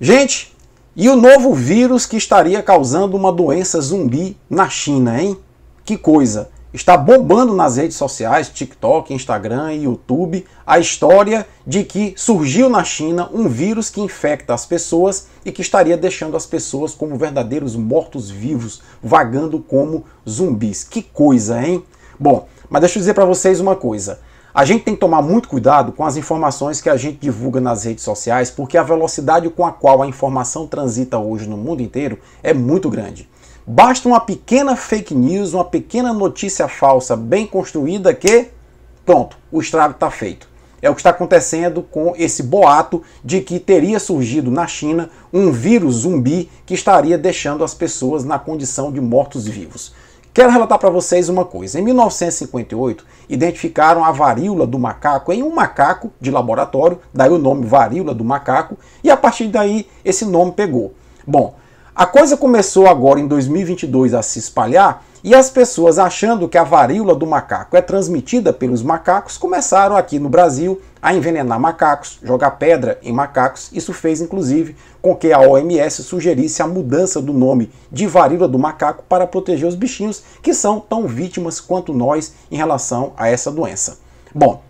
Gente, e o novo vírus que estaria causando uma doença zumbi na China, hein? Que coisa! Está bombando nas redes sociais, TikTok, Instagram e YouTube, a história de que surgiu na China um vírus que infecta as pessoas e que estaria deixando as pessoas como verdadeiros mortos-vivos, vagando como zumbis. Que coisa, hein? Bom, mas deixa eu dizer para vocês uma coisa. A gente tem que tomar muito cuidado com as informações que a gente divulga nas redes sociais, porque a velocidade com a qual a informação transita hoje no mundo inteiro é muito grande. Basta uma pequena fake news, uma pequena notícia falsa bem construída que, pronto, o estrago está feito. É o que está acontecendo com esse boato de que teria surgido na China um vírus zumbi que estaria deixando as pessoas na condição de mortos-vivos. Quero relatar para vocês uma coisa. Em 1958, identificaram a varíola do macaco em um macaco de laboratório, daí o nome varíola do macaco, e a partir daí esse nome pegou. Bom, a coisa começou agora em 2022 a se espalhar e as pessoas achando que a varíola do macaco é transmitida pelos macacos começaram aqui no Brasil a envenenar macacos, jogar pedra em macacos. Isso fez inclusive com que a OMS sugerisse a mudança do nome de varíola do macaco para proteger os bichinhos que são tão vítimas quanto nós em relação a essa doença. Bom,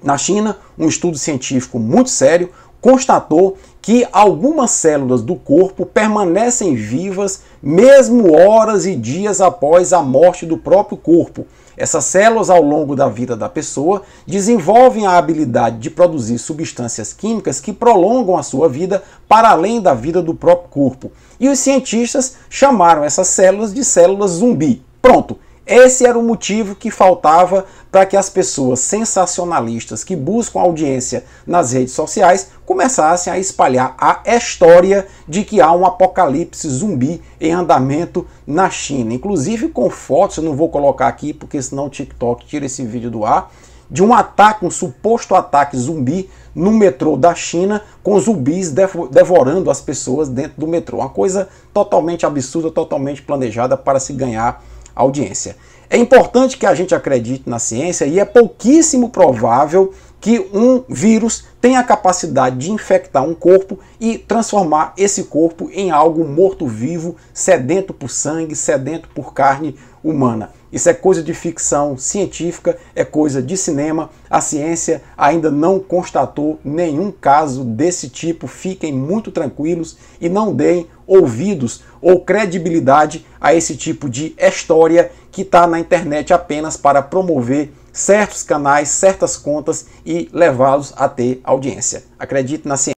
na China, um estudo científico muito sério constatou que algumas células do corpo permanecem vivas mesmo horas e dias após a morte do próprio corpo. Essas células, ao longo da vida da pessoa, desenvolvem a habilidade de produzir substâncias químicas que prolongam a sua vida para além da vida do próprio corpo. E os cientistas chamaram essas células de células zumbi. Pronto, esse era o motivo que faltava para que as pessoas sensacionalistas que buscam audiência nas redes sociais começassem a espalhar a história de que há um apocalipse zumbi em andamento na China. Inclusive com fotos, eu não vou colocar aqui porque senão o TikTok tira esse vídeo do ar, de um ataque, um suposto ataque zumbi no metrô da China, com zumbis devorando as pessoas dentro do metrô. Uma coisa totalmente absurda, totalmente planejada para se ganhar audiência. É importante que a gente acredite na ciência e é pouquíssimo provável que um vírus tenha a capacidade de infectar um corpo e transformar esse corpo em algo morto-vivo, sedento por sangue, sedento por carne humana. Isso é coisa de ficção científica, é coisa de cinema. A ciência ainda não constatou nenhum caso desse tipo. Fiquem muito tranquilos e não deem ouvidos ou credibilidade a esse tipo de história que está na internet apenas para promover certos canais, certas contas e levá-los a ter audiência. Acredite na ciência.